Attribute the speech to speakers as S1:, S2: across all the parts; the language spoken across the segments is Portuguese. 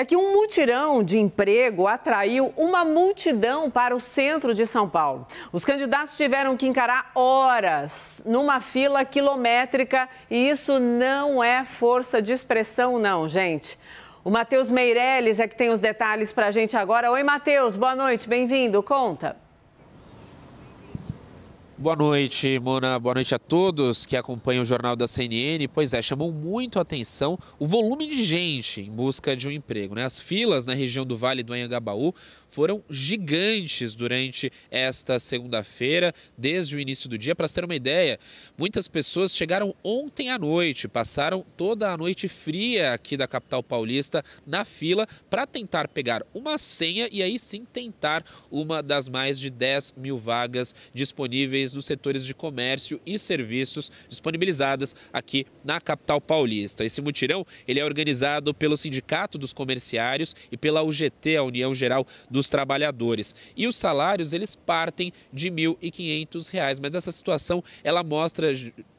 S1: é que um mutirão de emprego atraiu uma multidão para o centro de São Paulo. Os candidatos tiveram que encarar horas numa fila quilométrica e isso não é força de expressão, não, gente. O Matheus Meirelles é que tem os detalhes para a gente agora. Oi, Matheus, boa noite, bem-vindo, conta.
S2: Boa noite, Mona. Boa noite a todos que acompanham o Jornal da CNN. Pois é, chamou muito a atenção o volume de gente em busca de um emprego. Né? As filas na região do Vale do Anhangabaú foram gigantes durante esta segunda-feira, desde o início do dia. Para ter uma ideia, muitas pessoas chegaram ontem à noite, passaram toda a noite fria aqui da capital paulista na fila para tentar pegar uma senha e aí sim tentar uma das mais de 10 mil vagas disponíveis dos nos setores de comércio e serviços disponibilizadas aqui na capital paulista. Esse mutirão ele é organizado pelo Sindicato dos Comerciários e pela UGT, a União Geral dos Trabalhadores. E os salários eles partem de R$ 1.500, mas essa situação ela mostra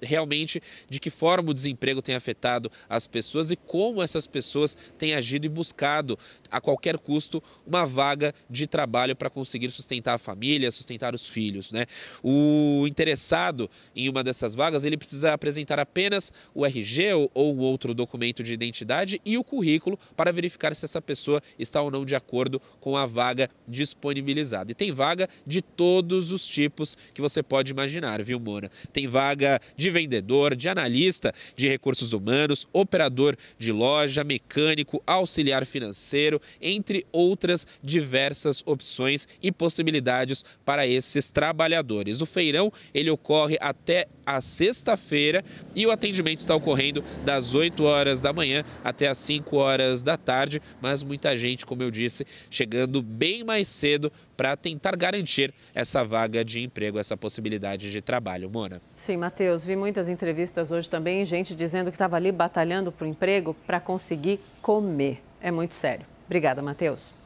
S2: realmente de que forma o desemprego tem afetado as pessoas e como essas pessoas têm agido e buscado a qualquer custo uma vaga de trabalho para conseguir sustentar a família, sustentar os filhos, né? O o interessado em uma dessas vagas ele precisa apresentar apenas o RG ou, um outro documento de identidade e o currículo para verificar se essa pessoa está ou não de acordo com a vaga disponibilizada. E tem vaga de todos os tipos que você pode imaginar, viu, Mona? Tem vaga de vendedor, de analista de recursos humanos, operador de loja, mecânico, auxiliar financeiro, entre outras diversas opções e possibilidades para esses trabalhadores. O Fei ele ocorre até a sexta-feira e o atendimento está ocorrendo das 8 horas da manhã até as 5 horas da tarde, mas muita gente, como eu disse, chegando bem mais cedo para tentar garantir essa vaga de emprego, essa possibilidade de trabalho. Mona.
S1: Sim, Matheus, vi muitas entrevistas hoje também, gente dizendo que estava ali batalhando para o emprego para conseguir comer. É muito sério. Obrigada, Matheus.